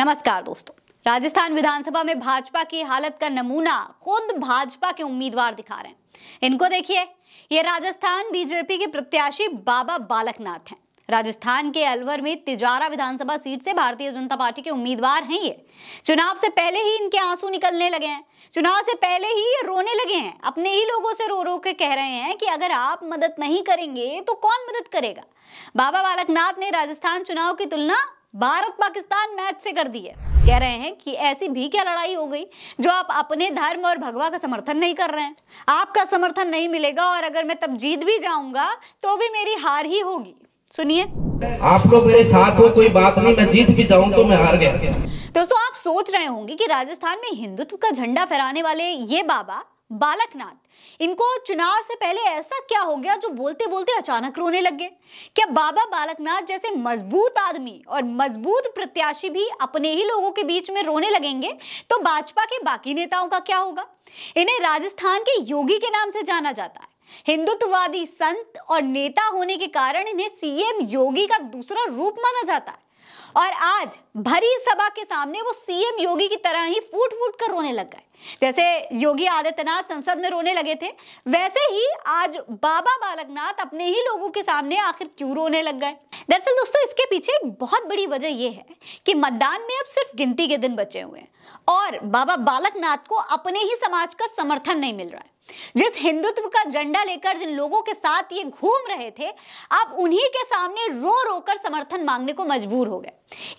नमस्कार दोस्तों राजस्थान विधानसभा में भाजपा की हालत का नमूना खुद भाजपा के उम्मीदवार दिखा रहे हैं इनको देखिए ये राजस्थान बीजेपी के प्रत्याशी बाबा बालकनाथ हैं राजस्थान के अलवर में तिजारा विधानसभा सीट से भारतीय जनता पार्टी के उम्मीदवार हैं ये चुनाव से पहले ही इनके आंसू निकलने लगे हैं चुनाव से पहले ही ये रोने लगे हैं अपने ही लोगों से रो रो के कह रहे हैं कि अगर आप मदद नहीं करेंगे तो कौन मदद करेगा बाबा बालकनाथ ने राजस्थान चुनाव की तुलना भारत पाकिस्तान मैच से कर दी है कह रहे हैं कि ऐसी भी क्या लड़ाई हो गई जो आप अपने धर्म और भगवा का समर्थन नहीं कर रहे हैं आपका समर्थन नहीं मिलेगा और अगर मैं तब जीत भी जाऊंगा तो भी मेरी हार ही होगी सुनिए आप लोग मेरे साथ हो कोई बात नहीं मैं जीत भी जाऊं तो मैं हार गया दोस्तों आप सोच रहे होंगे कि राजस्थान में हिंदुत्व का झंडा फहराने वाले ये बाबा बालकनाथ इनको चुनाव से पहले ऐसा क्या हो गया जो बोलते बोलते अचानक रोने लग गए क्या बाबा बालकनाथ जैसे मजबूत आदमी और मजबूत प्रत्याशी भी अपने ही लोगों के बीच में रोने लगेंगे तो भाजपा के बाकी नेताओं का क्या होगा इन्हें राजस्थान के योगी के नाम से जाना जाता है हिंदुत्ववादी संत और नेता होने के कारण इन्हें सीएम योगी का दूसरा रूप माना जाता है और आज भरी सभा के सामने वो सीएम योगी की तरह ही फूट फूट कर रोने लग गए जैसे योगी आदित्यनाथ संसद में रोने लगे थे वैसे ही आज बाबा बालकनाथ अपने ही लोगों के सामने आखिर क्यों रोने लग गए दरअसल दोस्तों इसके पीछे एक बहुत बड़ी वजह यह है कि मतदान में अब सिर्फ गिनती के दिन बचे हुए हैं और बाबा बालकनाथ को अपने ही समाज का समर्थन नहीं मिल रहा है जिस हिंदुत्व का झंडा लेकर जिन लोगों के साथ ये घूम रहे थे आप उन्हीं के सामने रो रो कर समर्थन मांगने को मजबूर हो गए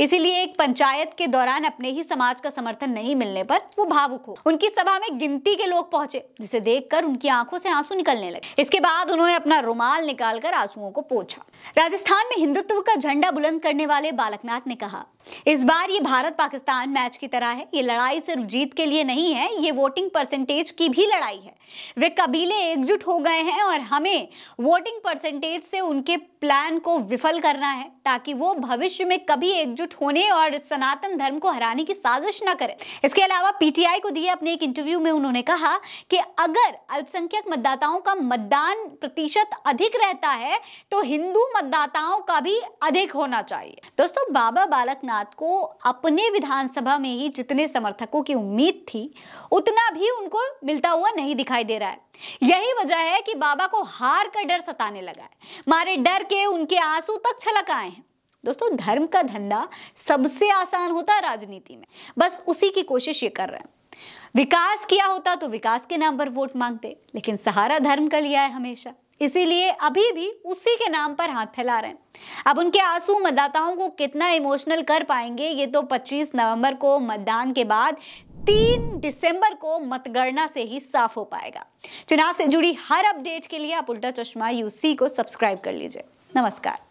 इसीलिए एक पंचायत के दौरान अपने ही समाज का समर्थन नहीं मिलने पर वो भावुक हो उनकी सभा में गिनती के लोग पहुंचे जिसे देखकर उनकी आंखों से आंसू निकलने लगे इसके बाद उन्होंने अपना रुमाल निकालकर आंसुओं को पोछा राजस्थान में हिंदुत्व का झंडा बुलंद करने वाले बालकनाथ ने कहा इस बार ये भारत पाकिस्तान मैच की तरह है ये लड़ाई सिर्फ जीत के लिए नहीं है ये वोटिंग परसेंटेज की भी लड़ाई है वे कबीले एकजुट हो गए हैं और हमें वोटिंग परसेंटेज से उनके प्लान को विफल करना है ताकि वो भविष्य में कभी एकजुट होने और सनातन धर्म को हराने की साजिश न करें इसके अलावा पीटीआई को दिए अपने एक इंटरव्यू में उन्होंने कहा कि अगर अल्पसंख्यक मतदाताओं का मतदान प्रतिशत अधिक रहता है तो हिंदू मतदाताओं का भी अधिक होना चाहिए दोस्तों बाबा बालकनाथ को अपने विधानसभा में ही जितने समर्थकों की उम्मीद थी उतना भी उनको मिलता हुआ नहीं दिखाई दे रहा है यही वजह है कि बाबा को हार का डर सताने लगा है मारे डर के उनके आंसू तक छलक आए हैं दोस्तों धर्म का धंधा सबसे आसान होता है राजनीति में बस उसी की कोशिश ये कर रहे हैं विकास किया होता तो विकास के नाम पर वोट मांगते लेकिन सहारा धर्म का लिया है हमेशा इसीलिए अभी भी उसी के नाम पर हाथ फैला रहे हैं अब उनके आंसू मतदाताओं को कितना इमोशनल कर पाएंगे ये तो 25 नवंबर को मतदान के बाद तीन दिसंबर को मतगणना से ही साफ हो पाएगा चुनाव से जुड़ी हर अपडेट के लिए आप उल्टा चश्मा यूसी को सब्सक्राइब कर लीजिए नमस्कार